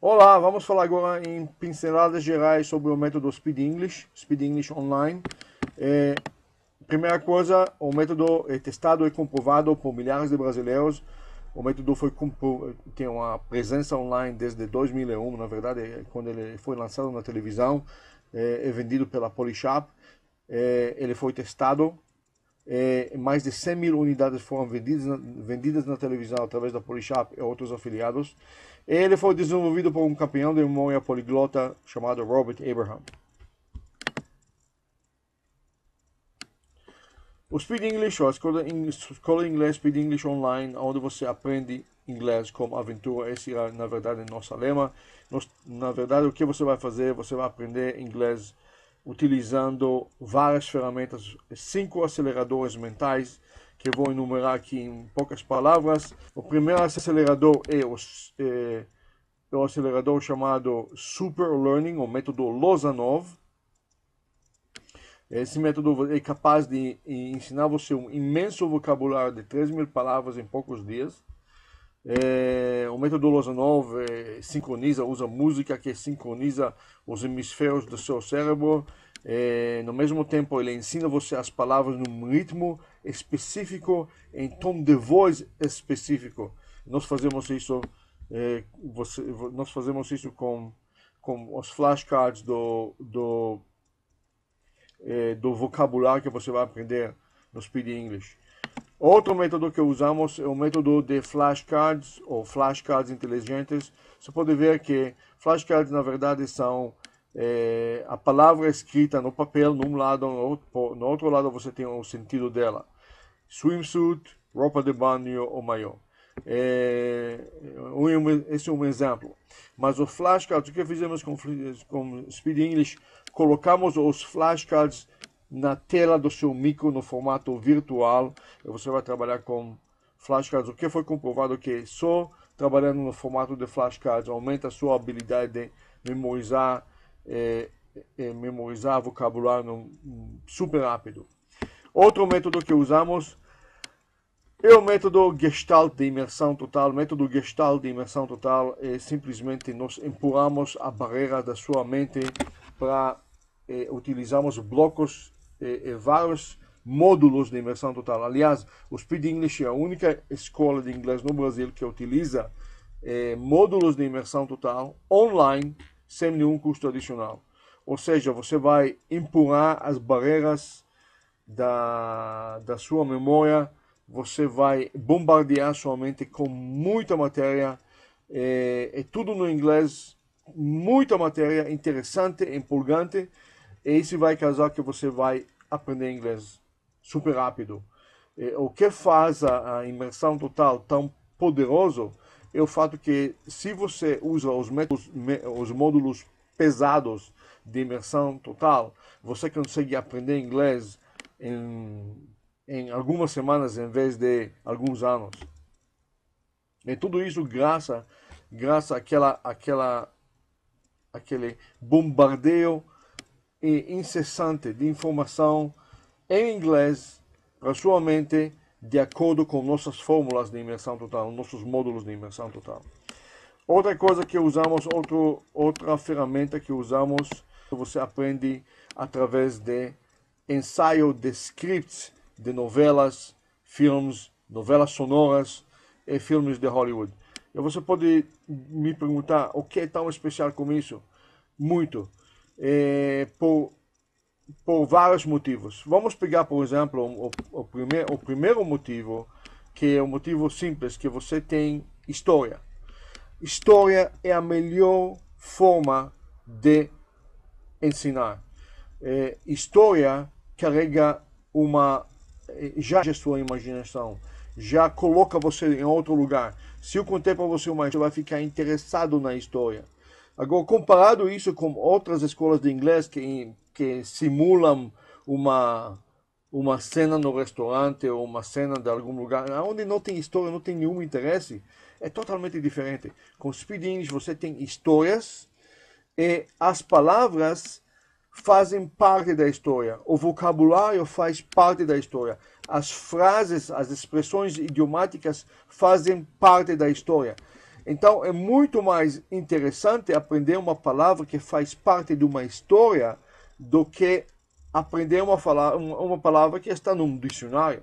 Olá, vamos falar agora em pinceladas gerais sobre o método Speed English, Speed English Online. É, primeira coisa, o método é testado e comprovado por milhares de brasileiros. O método foi tem uma presença online desde 2001, na verdade, é quando ele foi lançado na televisão, é, é vendido pela Polishop. É, ele foi testado é, mais de 100 mil unidades foram vendidas na, vendidas na televisão através da Polishop e outros afiliados. Ele foi desenvolvido por um campeão de memória poliglota chamado Robert Abraham. O Speed English, ou a escola, escola inglês Speed English Online, onde você aprende inglês como aventura, esse é na verdade nosso lema. Nos, na verdade, o que você vai fazer? Você vai aprender inglês utilizando várias ferramentas, cinco aceleradores mentais que vou enumerar aqui em poucas palavras. O primeiro acelerador é o, é, é o acelerador chamado Super Learning, o método Lozanov. Esse método é capaz de ensinar você um imenso vocabulário de 3 mil palavras em poucos dias. É, o método nova é, sincroniza, usa música que sincroniza os hemisférios do seu cérebro. É, no mesmo tempo, ele ensina você as palavras num ritmo específico, em tom de voz específico. Nós fazemos isso, é, você, nós fazemos isso com, com os flashcards do, do, é, do vocabulário que você vai aprender no Speed English. Outro método que usamos é o método de flashcards ou flashcards inteligentes. Você pode ver que flashcards na verdade são é, a palavra escrita no papel num lado, no outro, no outro lado você tem o sentido dela. Swimsuit, roupa de banho ou maiô. É, esse é um exemplo. Mas o flashcards, o que fizemos com, com Speed English? Colocamos os flashcards na tela do seu micro no formato virtual. Você vai trabalhar com flashcards. O que foi comprovado é que só trabalhando no formato de flashcards aumenta a sua habilidade de memorizar, é, é, memorizar vocabulário super rápido. Outro método que usamos é o método Gestalt de imersão total. O método Gestalt de imersão total é simplesmente nós empurramos a barreira da sua mente para é, utilizamos blocos eh, vários módulos de imersão total. Aliás, o Speed English é a única escola de inglês no Brasil que utiliza eh, módulos de imersão total online, sem nenhum custo adicional. Ou seja, você vai empurrar as barreiras da, da sua memória, você vai bombardear sua mente com muita matéria, é, é tudo no inglês, muita matéria interessante, empolgante esse vai causar que você vai aprender inglês super rápido. E, o que faz a, a imersão total tão poderoso é o fato que se você usa os, métodos, os módulos pesados de imersão total, você consegue aprender inglês em, em algumas semanas em vez de alguns anos. E tudo isso graças graças àquela, àquela, àquele bombardeio e incessante de informação em inglês para sua mente de acordo com nossas fórmulas de imersão total, nossos módulos de imersão total. Outra coisa que usamos, outro, outra ferramenta que usamos, você aprende através de ensaio de scripts de novelas, filmes, novelas sonoras e filmes de Hollywood. E você pode me perguntar o que é tão especial com isso? Muito. Eh, por, por vários motivos. Vamos pegar, por exemplo, o, o, o primeiro motivo, que é o um motivo simples, que você tem história. História é a melhor forma de ensinar. Eh, história carrega uma eh, já a sua imaginação, já coloca você em outro lugar. Se eu contar para você uma história, você vai ficar interessado na história. Agora, comparado isso com outras escolas de inglês que, que simulam uma uma cena no restaurante ou uma cena de algum lugar, onde não tem história, não tem nenhum interesse, é totalmente diferente. Com Speed English você tem histórias e as palavras fazem parte da história, o vocabulário faz parte da história, as frases, as expressões idiomáticas fazem parte da história. Então é muito mais interessante aprender uma palavra que faz parte de uma história do que aprender uma, uma palavra que está num dicionário.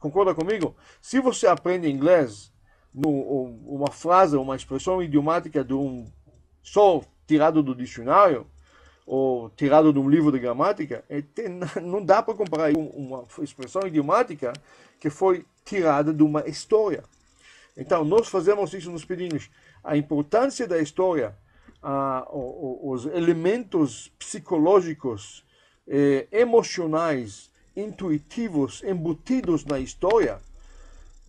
Concorda comigo? Se você aprende inglês, uma frase, uma expressão idiomática de um só tirado do dicionário ou tirado de um livro de gramática, é, não dá para comparar uma expressão idiomática que foi tirada de uma história. Então, nós fazemos isso nos pedinhos. A importância da história, a, o, os elementos psicológicos, eh, emocionais, intuitivos, embutidos na história,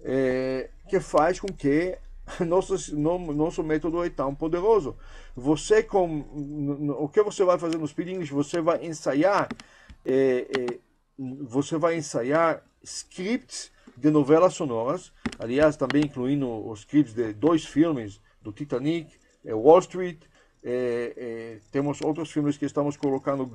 eh, que faz com que nosso, nosso método é tão poderoso. Você, com o que você vai fazer nos pedinhos, você vai ensaiar, eh, eh, você vai ensaiar scripts de novelas sonoras aliás, também incluindo os clipes de dois filmes do Titanic, é Wall Street. É, é, temos outros filmes que estamos colocando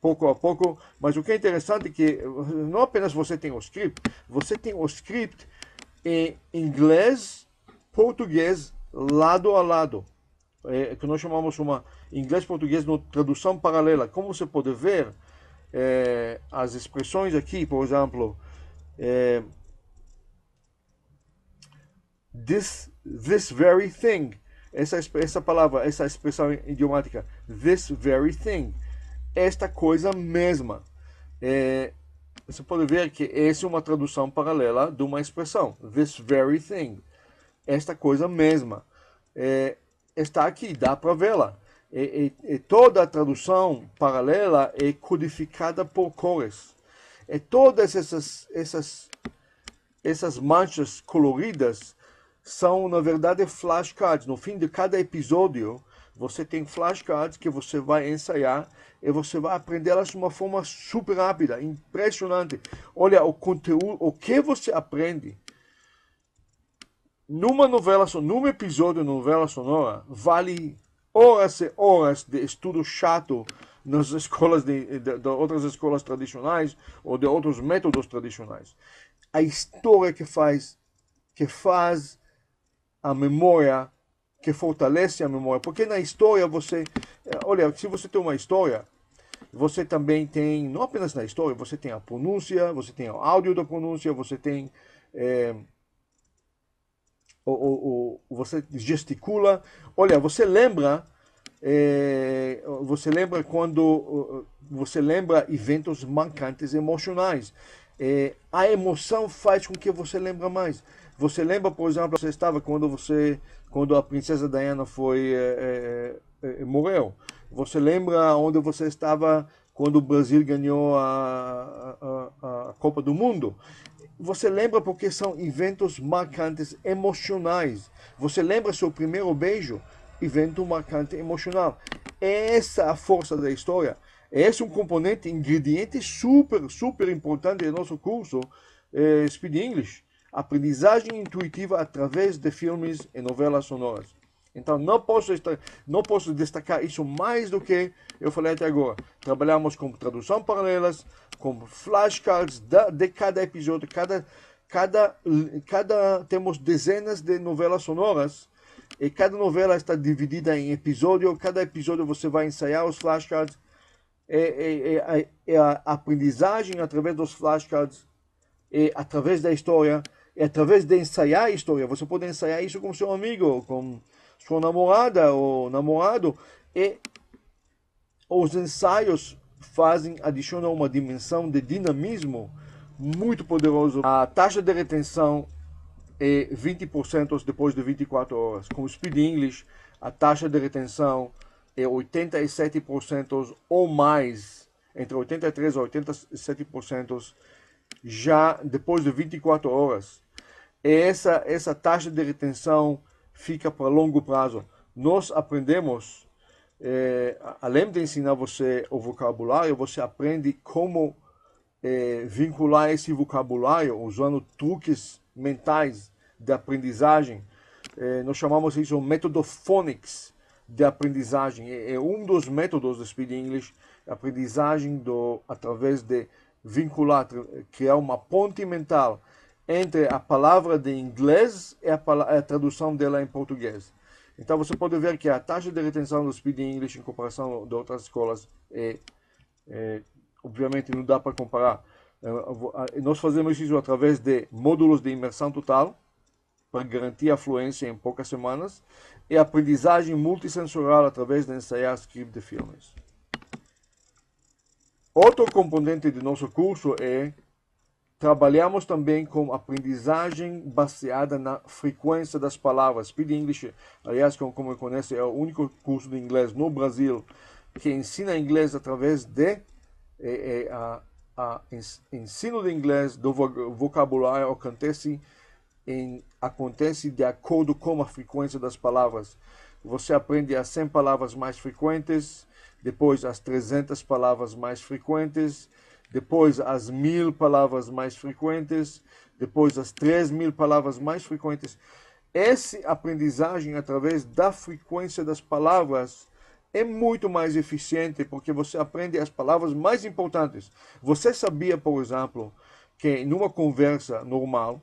pouco a pouco. Mas o que é interessante é que não apenas você tem o script, você tem o script em inglês, português, lado a lado. É, que nós chamamos uma inglês-português no tradução paralela. Como você pode ver, é, as expressões aqui, por exemplo, é, this, this very thing. Essa, essa palavra, essa expressão idiomática, this very thing. Esta coisa mesma. É, você pode ver que essa é uma tradução paralela de uma expressão, this very thing. Esta coisa mesma. É, está aqui, dá para vê-la. E, e, e toda a tradução paralela é codificada por cores é todas essas, essas, essas manchas coloridas são, na verdade, flashcards. No fim de cada episódio, você tem flashcards que você vai ensaiar e você vai aprender elas de uma forma super rápida, impressionante. Olha, o conteúdo, o que você aprende numa novela, num episódio de novela sonora, vale horas e horas de estudo chato nas escolas de, de, de outras escolas tradicionais ou de outros métodos tradicionais. A história que faz que faz a memória, que fortalece a memória, porque na história você, eh, olha, se você tem uma história, você também tem, não apenas na história, você tem a pronúncia, você tem o áudio da pronúncia, você tem é, o, o, o, você gesticula. Olha, você lembra é, você lembra quando você lembra eventos marcantes emocionais. É, a emoção faz com que você lembre mais. Você lembra, por exemplo, você estava quando você quando a princesa Diana foi é, é, é morreu. Você lembra onde você estava quando o Brasil ganhou a, a, a Copa do Mundo? você lembra porque são eventos marcantes, emocionais. Você lembra seu primeiro beijo? evento marcante emocional. Essa é a força da história. Esse é um componente, ingrediente super, super importante do nosso curso eh, Speed English. Aprendizagem intuitiva através de filmes e novelas sonoras. Então não posso, não posso destacar isso mais do que eu falei até agora. Trabalhamos com tradução paralelas, com flashcards da, de cada episódio, cada, cada, cada temos dezenas de novelas sonoras e cada novela está dividida em episódio. Cada episódio você vai ensaiar os flashcards. É, é, é, é, é a aprendizagem através dos flashcards, é através da história, e é através de ensaiar a história. Você pode ensaiar isso com seu amigo, com sua namorada ou namorado. E os ensaios fazem, adicionam uma dimensão de dinamismo muito poderoso. A taxa de retenção e 20% depois de 24 horas. Com o Speed English, a taxa de retenção é 87% ou mais, entre 83% a 87% já depois de 24 horas. E essa, essa taxa de retenção fica para longo prazo. Nós aprendemos, eh, além de ensinar você o vocabulário, você aprende como eh, vincular esse vocabulário usando truques mentais de aprendizagem. Eh, nós chamamos isso de método phonics de aprendizagem. É, é, um dos métodos do Speed English, aprendizagem do, através de vincular, criar é uma ponte mental entre a palavra de inglês e a, a tradução dela em português. Então você pode ver que a taxa de retenção do Speed English em comparação de outras escolas é, é obviamente não dá para comparar é, nós fazemos isso através de módulos de imersão total, para garantir a fluência em poucas semanas, e aprendizagem multisensorial através de ensaiar script tipo de filmes. Outro componente do nosso curso é trabalhamos também com aprendizagem baseada na frequência das palavras. Speed English, aliás, como conhece, é o único curso de inglês no Brasil que ensina inglês através de é, é, a a ah, ensino de inglês do vocabulário acontece, em, acontece de acordo com a frequência das palavras. Você aprende as 100 palavras mais frequentes, depois as 300 palavras mais frequentes, depois as 1000 palavras mais frequentes, depois as 3000 palavras mais frequentes. Essa aprendizagem através da frequência das palavras é muito mais eficiente porque você aprende as palavras mais importantes. Você sabia, por exemplo, que numa conversa normal,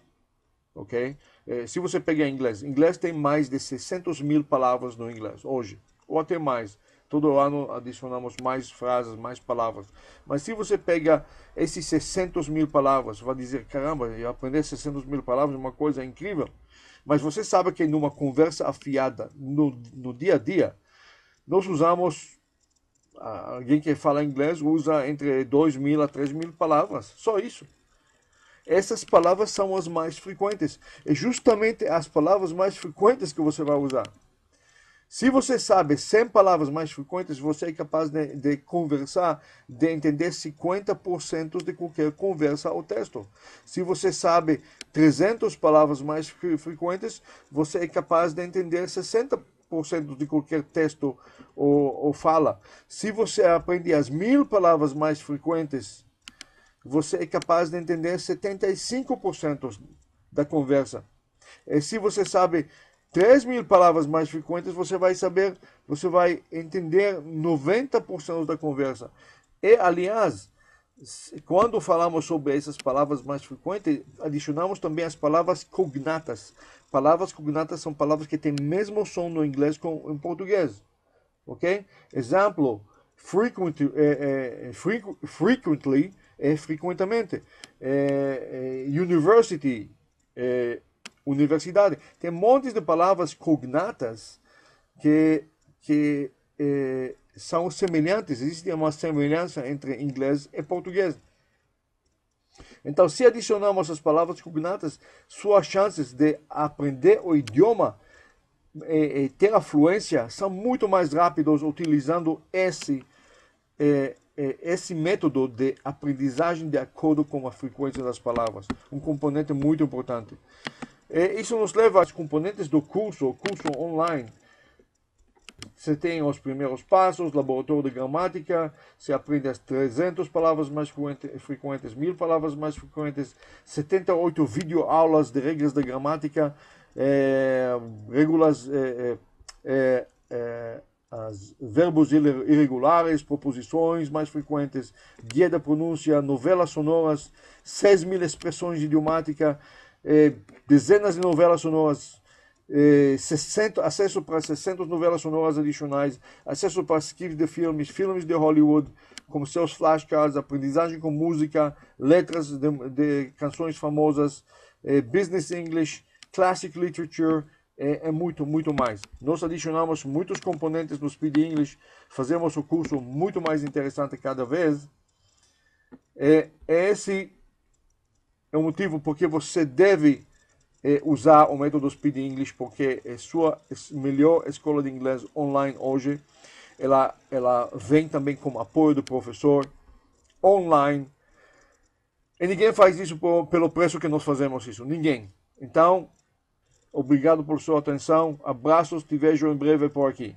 ok? Eh, se você pegar inglês, inglês tem mais de 600 mil palavras no inglês hoje, ou até mais. Todo ano adicionamos mais frases, mais palavras. Mas se você pega esses 600 mil palavras, vai dizer, caramba, eu aprender 600 mil palavras é uma coisa incrível. Mas você sabe que numa conversa afiada, no, no dia a dia, nós usamos, ah, alguém que fala inglês usa entre 2 mil a 3 mil palavras, só isso. Essas palavras são as mais frequentes. É justamente as palavras mais frequentes que você vai usar. Se você sabe 100 palavras mais frequentes, você é capaz de, de conversar, de entender 50% de qualquer conversa ou texto. Se você sabe 300 palavras mais frequentes, você é capaz de entender 60% de qualquer texto ou, ou fala. Se você aprende as mil palavras mais frequentes, você é capaz de entender 75% da conversa. E se você sabe 3 mil palavras mais frequentes, você vai saber, você vai entender 90% da conversa. E, aliás, quando falamos sobre essas palavras mais frequentes, adicionamos também as palavras cognatas. Palavras cognatas são palavras que têm mesmo som no inglês com em português. Ok? Exemplo, é, é, frequently é frequentemente. É, é university, é, universidade. Tem montes de palavras cognatas que, que é, são semelhantes, existe uma semelhança entre inglês e português. Então, se adicionarmos as palavras cognatas, suas chances de aprender o idioma e, eh, e eh, ter a fluência são muito mais rápidos utilizando esse, e, eh, esse método de aprendizagem de acordo com a frequência das palavras. Um componente muito importante. isso nos leva aos componentes do curso, curso online você tem os primeiros passos, laboratório de gramática, você aprende as 300 palavras mais frequentes, 1000 palavras mais frequentes, 78 videoaulas de regras de gramática, é, regras, é, é, é, é as verbos irregulares, proposições mais frequentes, guia da pronúncia, novelas sonoras, 6 mil expressões idiomáticas, é, dezenas de novelas sonoras, 60, é, acesso para 60 novelas sonoras adicionais, acesso para skips de filmes, filmes de Hollywood, como seus flashcards, aprendizagem com música, letras de, de canções famosas, eh, business English, classic literature, é, é muito, muito mais. Nós adicionamos muitos componentes no Speed English, fazemos o curso muito mais interessante cada vez. É, esse é o motivo porque você deve é usar o método Speed English porque é sua melhor escola de inglês online hoje. Ela, ela vem também com apoio do professor online. E ninguém faz isso por, pelo preço que nós fazemos isso. Ninguém. Então, obrigado por sua atenção. Abraços. Te vejo em breve por aqui.